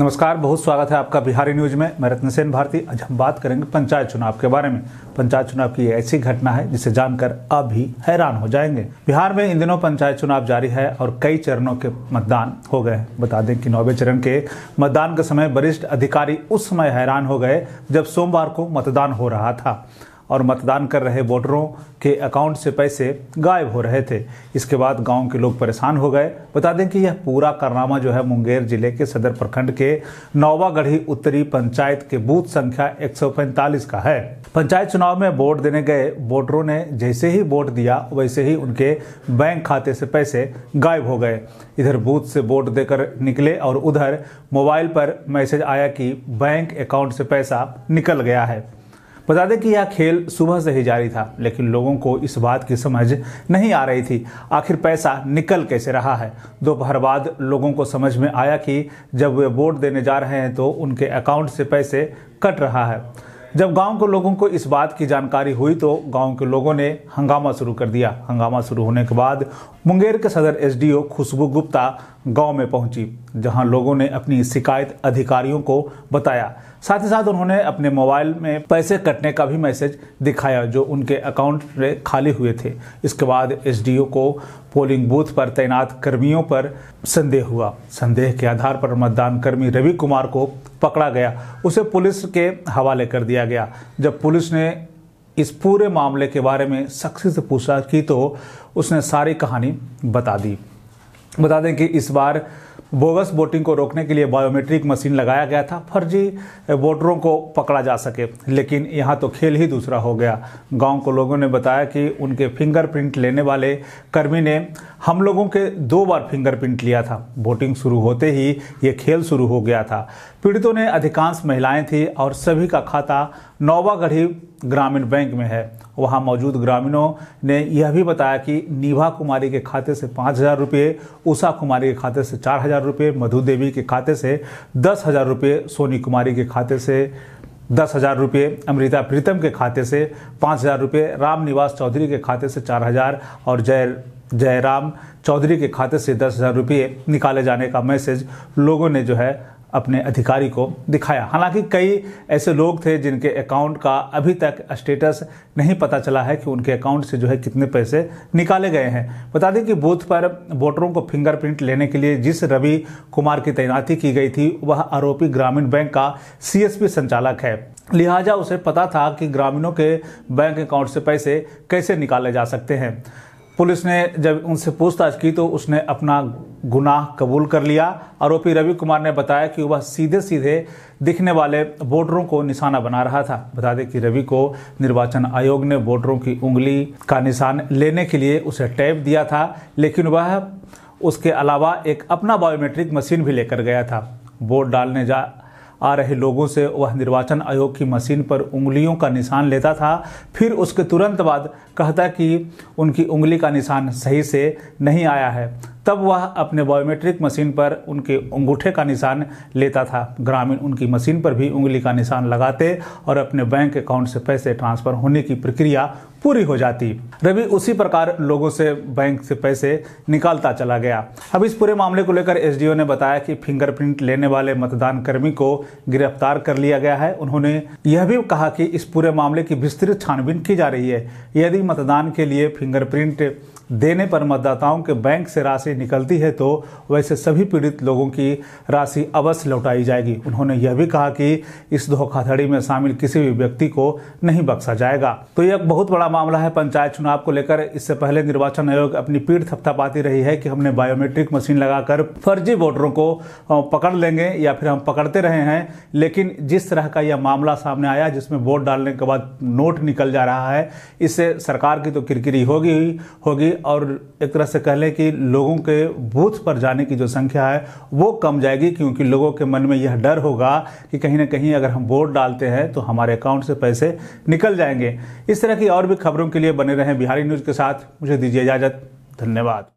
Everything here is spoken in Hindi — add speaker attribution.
Speaker 1: नमस्कार बहुत स्वागत है आपका बिहारी न्यूज में मैं रत्न सेन भारती आज हम बात करेंगे पंचायत चुनाव के बारे में पंचायत चुनाव की ऐसी घटना है जिसे जानकर आप भी हैरान हो जाएंगे बिहार में इन दिनों पंचायत चुनाव जारी है और कई चरणों के मतदान हो गए बता दें कि नौवे चरण के मतदान के समय वरिष्ठ अधिकारी उस समय हैरान हो गए जब सोमवार को मतदान हो रहा था और मतदान कर रहे वोटरों के अकाउंट से पैसे गायब हो रहे थे इसके बाद गांव के लोग परेशान हो गए बता दें कि यह पूरा कारनामा जो है मुंगेर जिले के सदर प्रखंड के नौवागढ़ी उत्तरी पंचायत के बूथ संख्या एक का है पंचायत चुनाव में वोट देने गए वोटरों ने जैसे ही वोट दिया वैसे ही उनके बैंक खाते से पैसे गायब हो गए इधर बूथ से वोट देकर निकले और उधर मोबाइल पर मैसेज आया कि बैंक अकाउंट से पैसा निकल गया है बता दें कि यह खेल सुबह से ही जारी था लेकिन लोगों को इस बात की समझ नहीं आ रही थी आखिर पैसा निकल कैसे रहा है दोपहर बाद लोगों को समझ में आया कि जब वे वोट देने जा रहे हैं तो उनके अकाउंट से पैसे कट रहा है जब गांव के लोगों को इस बात की जानकारी हुई तो गांव के लोगों ने हंगामा शुरू कर दिया हंगामा शुरू होने के बाद मुंगेर के सदर एसडीओ खुशबू गुप्ता गांव में पहुंची जहां लोगों ने अपनी शिकायत अधिकारियों को बताया साथ ही साथ उन्होंने अपने मोबाइल में पैसे कटने का भी मैसेज दिखाया जो उनके अकाउंट में खाली हुए थे इसके बाद एसडीओ को पोलिंग बूथ पर तैनात कर्मियों पर संदेह हुआ संदेह के आधार पर मतदान कर्मी रवि कुमार को पकड़ा गया उसे पुलिस के हवाले कर दिया गया जब पुलिस ने इस पूरे मामले के बारे में सख्ती से पूछताछ की तो उसने सारी कहानी बता दी बता दें कि इस बार बोगस वोटिंग को रोकने के लिए बायोमेट्रिक मशीन लगाया गया था फर्जी वोटरों को पकड़ा जा सके लेकिन यहाँ तो खेल ही दूसरा हो गया गांव को लोगों ने बताया कि उनके फिंगरप्रिंट लेने वाले कर्मी ने हम लोगों के दो बार फिंगरप्रिंट लिया था वोटिंग शुरू होते ही ये खेल शुरू हो गया था पीड़ितों ने अधिकांश महिलाएं थी और सभी का खाता नौवागढ़ी ग्रामीण बैंक में है वहां मौजूद ग्रामीणों ने यह भी बताया कि नीभा कुमारी के खाते से पाँच हज़ार रुपये उषा कुमारी के खाते से चार हज़ार रुपये मधु देवी के खाते से दस हज़ार रुपये सोनी कुमारी के खाते से दस हज़ार रुपये अमृता प्रीतम के खाते से पाँच हज़ार रुपये राम निवास चौधरी के खाते से चार हज़ार और जय जयराम चौधरी के खाते से दस हज़ार रुपये निकाले जाने का मैसेज लोगों ने जो है अपने अधिकारी को दिखाया हालांकि कई ऐसे लोग थे जिनके अकाउंट का अभी तक स्टेटस नहीं पता चला है कि उनके अकाउंट से जो है कितने पैसे निकाले गए हैं बता दें कि बूथ पर वोटरों को फिंगरप्रिंट लेने के लिए जिस रवि कुमार की तैनाती की गई थी वह आरोपी ग्रामीण बैंक का सीएसपी संचालक है लिहाजा उसे पता था कि ग्रामीणों के बैंक अकाउंट से पैसे कैसे निकाले जा सकते हैं पुलिस ने जब उनसे पूछताछ की तो उसने अपना गुनाह कबूल कर लिया आरोपी रवि कुमार ने बताया कि वह सीधे सीधे दिखने वाले वोटरों को निशाना बना रहा था बता दें कि रवि को निर्वाचन आयोग ने वोटरों की उंगली का निशान लेने के लिए उसे टैप दिया था लेकिन वह उसके अलावा एक अपना बायोमेट्रिक मशीन भी लेकर गया था वोट डालने जा आ रहे लोगों से वह निर्वाचन आयोग की मशीन पर उंगलियों का निशान लेता था फिर उसके तुरंत बाद कहता कि उनकी उंगली का निशान सही से नहीं आया है तब वह अपने बायोमेट्रिक मशीन पर उनके अंगूठे का निशान लेता था ग्रामीण उनकी मशीन पर भी उंगली का निशान लगाते और अपने बैंक अकाउंट से पैसे ट्रांसफर होने की प्रक्रिया पूरी हो जाती रवि उसी प्रकार लोगों से बैंक से पैसे निकालता चला गया अब इस पूरे मामले को लेकर एसडीओ ने बताया कि फिंगरप्रिंट लेने वाले मतदान कर्मी को गिरफ्तार कर लिया गया है उन्होंने यह भी कहा कि इस पूरे मामले की विस्तृत छानबीन की जा रही है यदि मतदान के लिए फिंगरप्रिंट देने पर मतदाताओं के बैंक से राशि निकलती है तो वैसे सभी पीड़ित लोगों की राशि अवश्य लौटाई जाएगी उन्होंने यह भी कहा कि इस धोखाधड़ी में शामिल किसी भी व्यक्ति को नहीं बख्शा जाएगा तो यह बहुत बड़ा मामला है पंचायत चुनाव को लेकर इससे पहले निर्वाचन आयोग अपनी पीठ थपथपाती रही है कि हमने बायोमेट्रिक मशीन लगाकर फर्जी वोटरों को पकड़ लेंगे या फिर हम पकड़ते रहे हैं लेकिन जिस तरह का यह मामला सामने आया जिसमें वोट डालने के बाद नोट निकल जा रहा है इससे सरकार की तो किरकिरी होगी होगी और एक तरह से कह लें कि लोगों के बूथ पर जाने की जो संख्या है वो कम जाएगी क्योंकि लोगों के मन में यह डर होगा कि कहीं ना कहीं अगर हम वोट डालते हैं तो हमारे अकाउंट से पैसे निकल जाएंगे इस तरह की और भी खबरों के लिए बने रहें बिहारी न्यूज़ के साथ मुझे दीजिए इजाज़त धन्यवाद